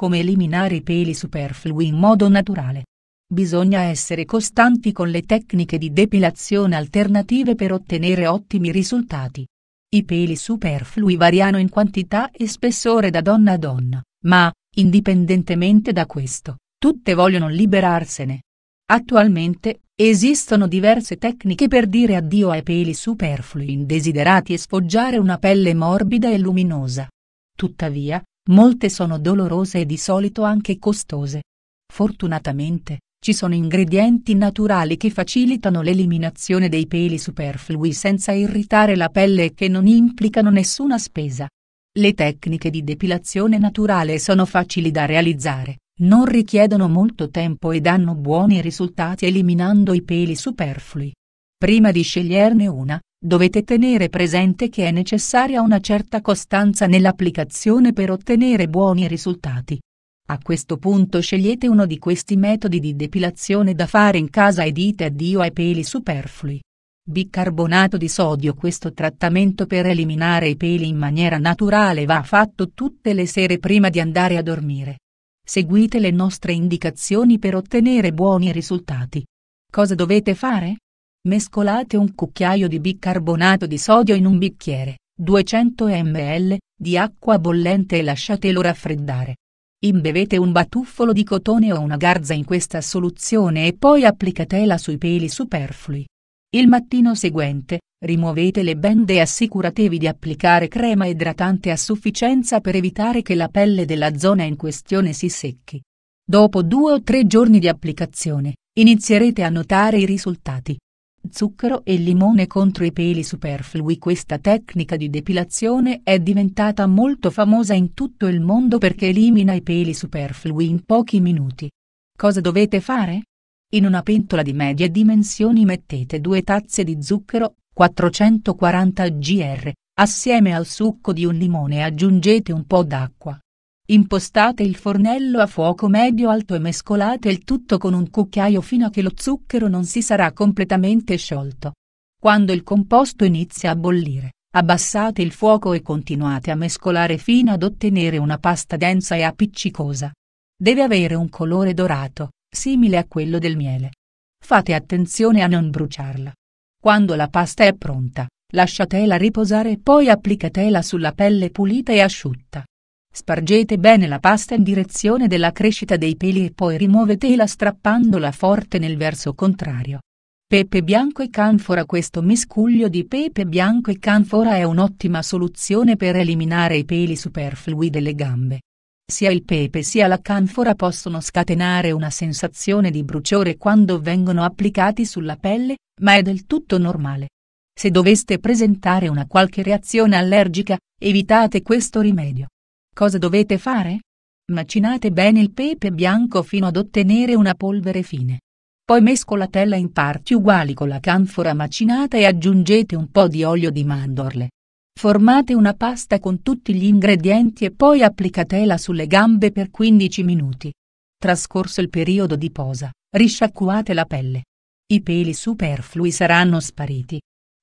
come eliminare i peli superflui in modo naturale. Bisogna essere costanti con le tecniche di depilazione alternative per ottenere ottimi risultati. I peli superflui variano in quantità e spessore da donna a donna, ma, indipendentemente da questo, tutte vogliono liberarsene. Attualmente, esistono diverse tecniche per dire addio ai peli superflui indesiderati e sfoggiare una pelle morbida e luminosa. Tuttavia, Molte sono dolorose e di solito anche costose. Fortunatamente, ci sono ingredienti naturali che facilitano l'eliminazione dei peli superflui senza irritare la pelle e che non implicano nessuna spesa. Le tecniche di depilazione naturale sono facili da realizzare, non richiedono molto tempo e danno buoni risultati eliminando i peli superflui. Prima di sceglierne una, Dovete tenere presente che è necessaria una certa costanza nell'applicazione per ottenere buoni risultati. A questo punto scegliete uno di questi metodi di depilazione da fare in casa e dite addio ai peli superflui. Bicarbonato di sodio Questo trattamento per eliminare i peli in maniera naturale va fatto tutte le sere prima di andare a dormire. Seguite le nostre indicazioni per ottenere buoni risultati. Cosa dovete fare? Mescolate un cucchiaio di bicarbonato di sodio in un bicchiere, 200 ml, di acqua bollente e lasciatelo raffreddare. Imbevete un batuffolo di cotone o una garza in questa soluzione e poi applicatela sui peli superflui. Il mattino seguente, rimuovete le bende e assicuratevi di applicare crema idratante a sufficienza per evitare che la pelle della zona in questione si secchi. Dopo due o tre giorni di applicazione, inizierete a notare i risultati zucchero e limone contro i peli superflui Questa tecnica di depilazione è diventata molto famosa in tutto il mondo perché elimina i peli superflui in pochi minuti. Cosa dovete fare? In una pentola di medie dimensioni mettete due tazze di zucchero, 440 gr, assieme al succo di un limone aggiungete un po' d'acqua, Impostate il fornello a fuoco medio-alto e mescolate il tutto con un cucchiaio fino a che lo zucchero non si sarà completamente sciolto. Quando il composto inizia a bollire, abbassate il fuoco e continuate a mescolare fino ad ottenere una pasta densa e appiccicosa. Deve avere un colore dorato, simile a quello del miele. Fate attenzione a non bruciarla. Quando la pasta è pronta, lasciatela riposare e poi applicatela sulla pelle pulita e asciutta. Spargete bene la pasta in direzione della crescita dei peli e poi rimuovetela strappandola forte nel verso contrario. Pepe bianco e canfora Questo miscuglio di pepe bianco e canfora è un'ottima soluzione per eliminare i peli superflui delle gambe. Sia il pepe sia la canfora possono scatenare una sensazione di bruciore quando vengono applicati sulla pelle, ma è del tutto normale. Se doveste presentare una qualche reazione allergica, evitate questo rimedio. Cosa dovete fare? Macinate bene il pepe bianco fino ad ottenere una polvere fine. Poi mescolatela in parti uguali con la canfora macinata e aggiungete un po' di olio di mandorle. Formate una pasta con tutti gli ingredienti e poi applicatela sulle gambe per 15 minuti. Trascorso il periodo di posa, risciacquate la pelle. I peli superflui saranno spariti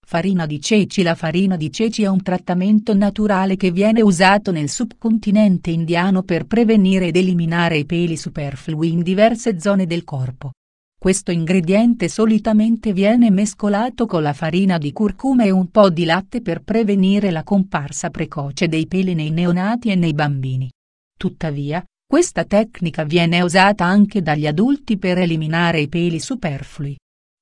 Farina di ceci La farina di ceci è un trattamento naturale che viene usato nel subcontinente indiano per prevenire ed eliminare i peli superflui in diverse zone del corpo. Questo ingrediente solitamente viene mescolato con la farina di curcuma e un po' di latte per prevenire la comparsa precoce dei peli nei neonati e nei bambini. Tuttavia, questa tecnica viene usata anche dagli adulti per eliminare i peli superflui.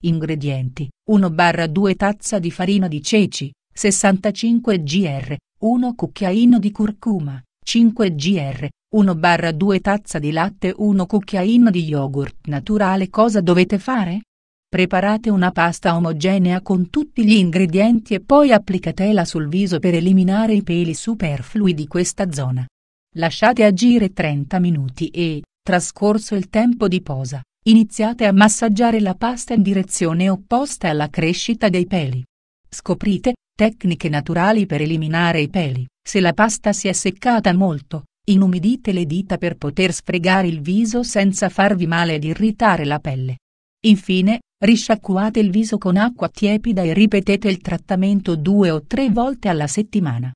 Ingredienti: 1-2 tazza di farina di ceci, 65 gr, 1 cucchiaino di curcuma, 5 gr, 1-2 tazza di latte 1 cucchiaino di yogurt naturale Cosa dovete fare? Preparate una pasta omogenea con tutti gli ingredienti e poi applicatela sul viso per eliminare i peli superflui di questa zona. Lasciate agire 30 minuti e, trascorso il tempo di posa, Iniziate a massaggiare la pasta in direzione opposta alla crescita dei peli. Scoprite tecniche naturali per eliminare i peli. Se la pasta si è seccata molto, inumidite le dita per poter sfregare il viso senza farvi male ed irritare la pelle. Infine, risciacquate il viso con acqua tiepida e ripetete il trattamento due o tre volte alla settimana.